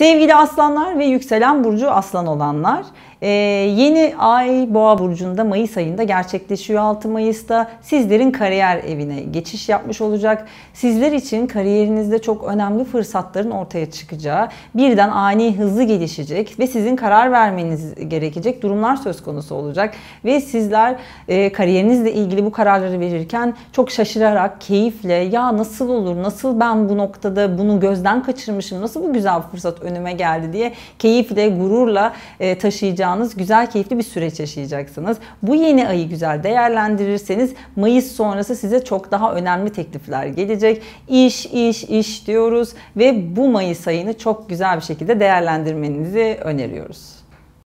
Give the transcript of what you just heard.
Sevgili aslanlar ve yükselen burcu aslan olanlar ee, yeni ay Boğa Burcu'nda Mayıs ayında gerçekleşiyor 6 Mayıs'ta. Sizlerin kariyer evine geçiş yapmış olacak. Sizler için kariyerinizde çok önemli fırsatların ortaya çıkacağı, birden ani hızlı gelişecek ve sizin karar vermeniz gerekecek durumlar söz konusu olacak. Ve sizler e, kariyerinizle ilgili bu kararları verirken çok şaşırarak, keyifle ya nasıl olur, nasıl ben bu noktada bunu gözden kaçırmışım, nasıl bu güzel fırsat önüme geldi diye keyifle, gururla e, taşıyacağım yapacağınız güzel keyifli bir süreç yaşayacaksınız. Bu yeni ayı güzel değerlendirirseniz Mayıs sonrası size çok daha önemli teklifler gelecek. İş, iş, iş diyoruz ve bu Mayıs ayını çok güzel bir şekilde değerlendirmenizi öneriyoruz.